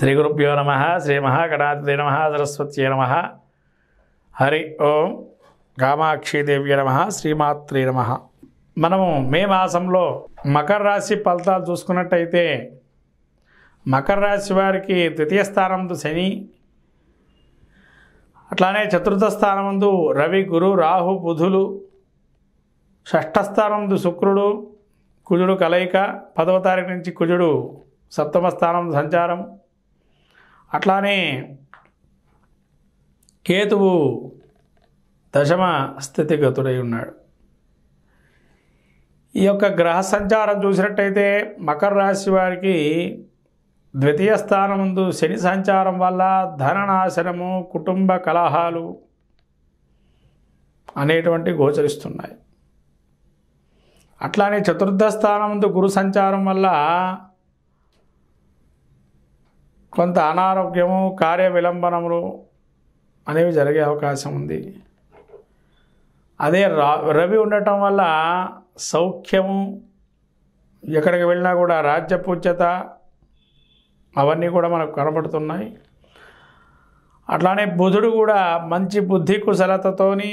శ్రీ గురుభ్యో నమ శ్రీ మహాగణాధిపతి నమ సరస్వత్యే నమ హరి ఓం కామాక్షిదేవ్య నమ శ్రీమాత్రి నమ మనము మే మాసంలో మకర రాశి ఫలితాలు చూసుకున్నట్టయితే మకర రాశి వారికి తృతీయ స్థానంతో శని అట్లానే చతుర్థ స్థానముందు రవి గురు రాహు బుధులు షష్ఠస్థానందు శుక్రుడు కుజుడు కలయిక పదవ తారీఖు నుంచి కుజుడు సప్తమ స్థానం సంచారం అట్లానే కేతువు దశమ స్థితిగతుడై ఉన్నాడు ఈ యొక్క గ్రహ సంచారం చూసినట్టయితే మకర రాశి వారికి ద్వితీయ స్థానం ముందు శని సంచారం వల్ల ధననాశనము కుటుంబ కలహాలు అనేటువంటి గోచరిస్తున్నాయి అట్లానే చతుర్థ స్థానం ముందు గురు సంచారం వల్ల కొంత అనారోగ్యము కార్య విలంబనములు అనేవి జరిగే అవకాశం ఉంది అదే రవి ఉండటం వల్ల సౌఖ్యము ఎక్కడికి వెళ్ళినా కూడా రాజ్య పూజ్యత అవన్నీ కూడా మనకు కనబడుతున్నాయి అట్లానే బుధుడు కూడా మంచి బుద్ధి కుశలతతోని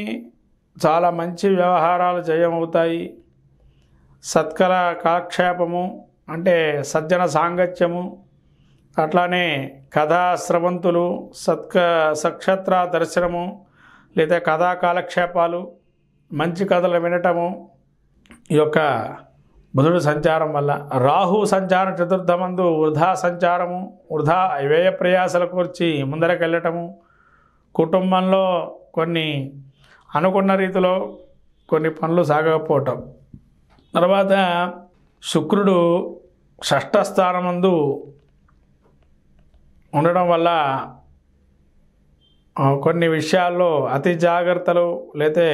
చాలా మంచి వ్యవహారాలు జయమవుతాయి సత్కల కాలక్షేపము అంటే సజ్జన సాంగత్యము అట్లానే కథాశ్రవంతులు సత్క సక్షత్ర దర్శనము లేదా కథా కాలక్షేపాలు మంచి కథలు వినటము ఈ యొక్క బుధుడు సంచారం వల్ల రాహు సంచారం చతుర్థమందు వృధా సంచారము వృధా వ్యయ ప్రయాసల కూర్చి ముందరకెళ్ళటము కుటుంబంలో కొన్ని అనుకున్న రీతిలో కొన్ని పనులు సాగకపోవటం తర్వాత శుక్రుడు షష్ఠ స్థానమందు ఉండడం వల్ల కొన్ని విషయాల్లో అతి జాగ్రత్తలు లేతే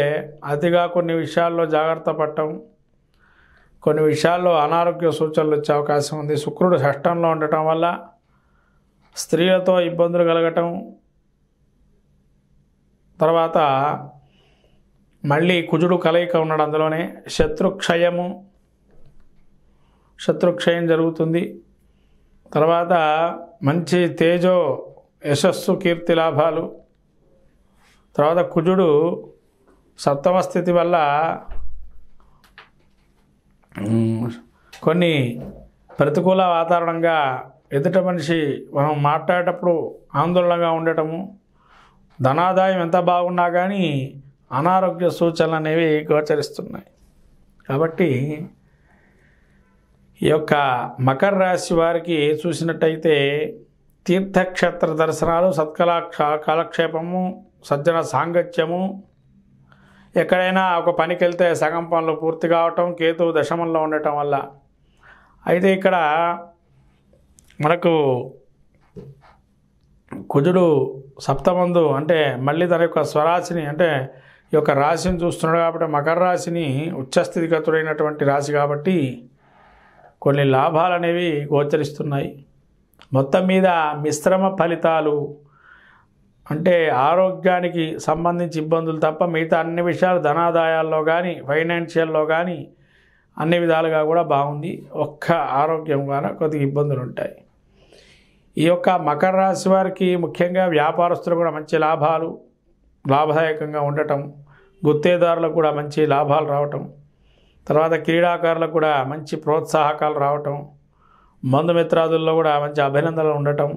అతిగా కొన్ని విషయాల్లో జాగ్రత్త పడటం కొన్ని విషయాల్లో అనారోగ్య సూచనలు వచ్చే అవకాశం ఉంది శుక్రుడు షష్టంలో ఉండటం వల్ల స్త్రీలతో ఇబ్బందులు కలగటం తర్వాత మళ్ళీ కుజుడు కలయిక ఉన్నాడు అందులోనే శత్రుక్షయము శత్రుక్షయం జరుగుతుంది తర్వాత మంచి తేజో యశస్సు కీర్తి లాభాలు తర్వాత కుజుడు సప్తమ స్థితి వల్ల కొన్ని ప్రతికూల వాతావరణంగా ఎదుట మనిషి మనం మాట్లాడేటప్పుడు ఆందోళనగా ఉండటము ధనాదాయం ఎంత బాగున్నా కానీ అనారోగ్య సూచనలు అనేవి గోచరిస్తున్నాయి కాబట్టి ఈ యొక్క మకర రాశి వారికి చూసినట్టయితే తీర్థక్షేత్ర దర్శనాలు సత్కలా కాలక్షేపము సజ్జన సాంగత్యము ఎక్కడైనా ఒక పనికి వెళ్తే సగం పనులు పూర్తి కావటం కేతు దశమంలో ఉండటం వల్ల అయితే ఇక్కడ మనకు కుజుడు సప్తమందు అంటే మళ్ళీ తన యొక్క స్వరాశిని అంటే ఈ యొక్క రాశిని చూస్తున్నాడు కాబట్టి మకర రాశిని ఉచ్చస్థితిగతుడైనటువంటి రాశి కాబట్టి కొన్ని లాభాలు అనేవి గోచరిస్తున్నాయి మొత్తం మీద మిశ్రమ ఫలితాలు అంటే ఆరోగ్యానికి సంబంధించి ఇబ్బందులు తప్ప మిగతా అన్ని విషయాలు ధనాదాయాల్లో కానీ ఫైనాన్షియల్లో కానీ అన్ని విధాలుగా కూడా బాగుంది ఒక్క ఆరోగ్యం ద్వారా కొద్దిగా ఇబ్బందులు ఉంటాయి ఈ యొక్క మకర రాశి వారికి ముఖ్యంగా వ్యాపారస్తులు కూడా మంచి లాభాలు లాభదాయకంగా ఉండటం గుత్తేదారులకు కూడా మంచి లాభాలు రావటం తర్వాత క్రీడాకారులకు కూడా మంచి ప్రోత్సాహకాలు రావటం బంధుమిత్రాదుల్లో కూడా మంచి అభినందనలు ఉండటం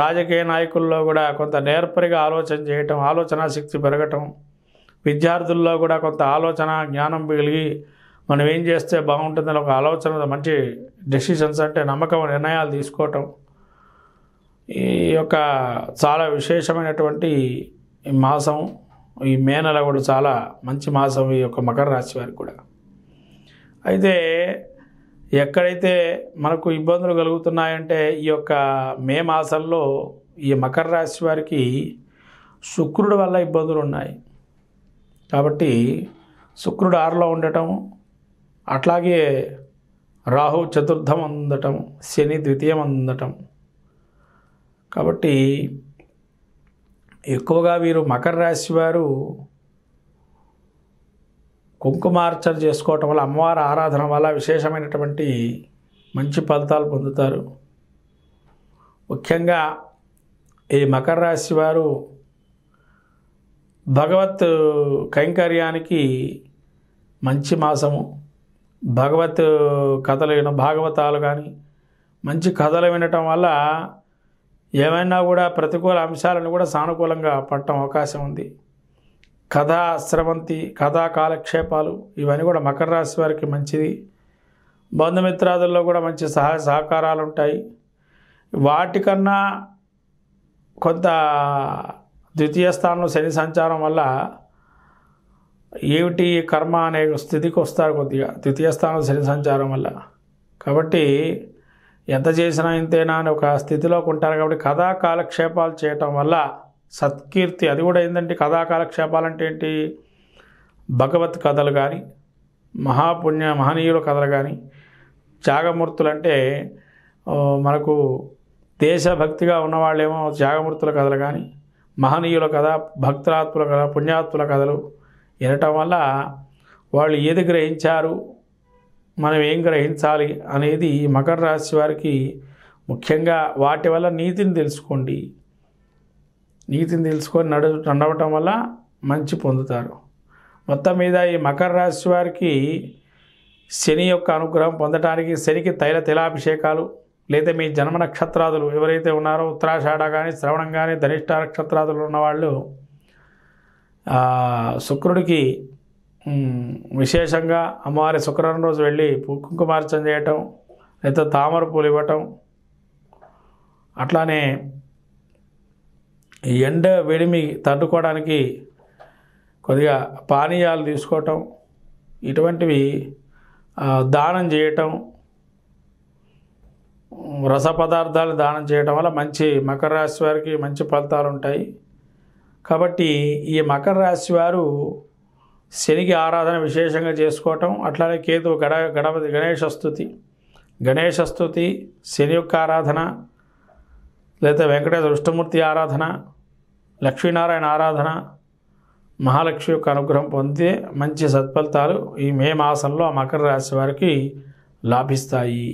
రాజకీయ నాయకుల్లో కూడా కొంత నేర్పరిగా ఆలోచన చేయటం ఆలోచన శక్తి పెరగటం విద్యార్థుల్లో కూడా కొంత ఆలోచన జ్ఞానం మిగిలి మనం ఏం చేస్తే బాగుంటుందని ఒక ఆలోచన మంచి డెసిషన్స్ అంటే నమ్మకం నిర్ణయాలు తీసుకోవటం ఈ యొక్క చాలా విశేషమైనటువంటి మాసం ఈ మే నెల కూడా చాలా మంచి మాసం ఈ యొక్క మకర రాశి వారికి కూడా అయితే ఎక్కడైతే మనకు ఇబ్బందులు కలుగుతున్నాయంటే ఈ యొక్క మే మాసంలో ఈ మకర రాశి వారికి శుక్రుడు వల్ల ఇబ్బందులు ఉన్నాయి కాబట్టి శుక్రుడు ఆరులో ఉండటం అట్లాగే రాహు చతుర్థం అందటం శని ద్వితీయం అందటం కాబట్టి ఎక్కువగా వీరు మకర రాశి వారు కుంకుమార్చన చేసుకోవటం వల్ల అమ్మవారి ఆరాధన వల్ల విశేషమైనటువంటి మంచి ఫలితాలు పొందుతారు ముఖ్యంగా ఈ మకర రాశి వారు భగవత్ కైంకర్యానికి మంచి మాసము భగవత్ కథలు విన భాగవతాలు కానీ మంచి కథలు వినటం వల్ల ఏమైనా కూడా ప్రతికూల అంశాలను కూడా సానుకూలంగా పట్టడం అవకాశం ఉంది కథా స్రవంతి కథా కాలక్షేపాలు ఇవన్నీ కూడా మకర రాశి వారికి మంచిది బంధుమిత్రాదుల్లో కూడా మంచి సహాయ సహకారాలు ఉంటాయి వాటికన్నా కొంత ద్వితీయ స్థానంలో శని సంచారం వల్ల ఏమిటి కర్మ అనే స్థితికి వస్తారు కొద్దిగా ద్వితీయ స్థానం శని సంచారం వల్ల కాబట్టి ఎంత చేసినా ఇంతేనా అని ఒక స్థితిలోకి ఉంటారు కాబట్టి కథా కాలక్షేపాలు చేయటం వల్ల సత్కీర్తి అది కూడా ఏంటంటే కథా కాలక్షేపాలంటే ఏంటి భగవత్ కథలు కానీ మహాపుణ్య మహనీయుల కథలు కానీ త్యాగమూర్తులు అంటే మనకు దేశభక్తిగా ఉన్నవాళ్ళేమో త్యాగమూర్తుల కథలు కానీ మహనీయుల కథ భక్తులాత్ముల కథ పుణ్యాత్ముల కథలు వినటం వల్ల వాళ్ళు ఏది గ్రహించారు మనం ఏం గ్రహించాలి అనేది మకర రాశి వారికి ముఖ్యంగా వాటి వల్ల నీతిని తెలుసుకోండి నీతిని తెలుసుకొని నడు నడవటం వల్ల మంచి పొందుతారు మొత్తం మీద ఈ మకర రాశి వారికి శని యొక్క అనుగ్రహం పొందడానికి శనికి తైల తిలాభిషేకాలు లేదా మీ జన్మ నక్షత్రాదులు ఎవరైతే ఉన్నారో ఉత్తరాషాఢ కానీ శ్రవణం కానీ ధనిష్ట నక్షత్రాదులు ఉన్నవాళ్ళు శుక్రుడికి విశేషంగా అమ్మవారి శుక్రవారం రోజు వెళ్ళి కుంకుమార్చన చేయటం లేదా తామర పూలు ఇవ్వటం అట్లానే ఈ ఎండ వెడిమి తట్టుకోవడానికి కొద్దిగా పానీయాలు తీసుకోవటం ఇటువంటివి దానం చేయటం రస పదార్థాలు దానం చేయటం వల్ల మంచి మకర రాశి వారికి మంచి ఫలితాలు ఉంటాయి కాబట్టి ఈ మకర రాశి వారు శనికి ఆరాధన విశేషంగా చేసుకోవటం అట్లానే కేతు గడ గణపతి గణేష స్థుతి గణేష స్థుతి శని యొక్క ఆరాధన లేదా వెంకటేశ్వర విష్ణుమూర్తి ఆరాధన లక్ష్మీనారాయణ ఆరాధన మహాలక్ష్మి యొక్క అనుగ్రహం పొందితే మంచి సత్ఫలితాలు ఈ మే మాసంలో ఆ మకర రాశి వారికి లాభిస్తాయి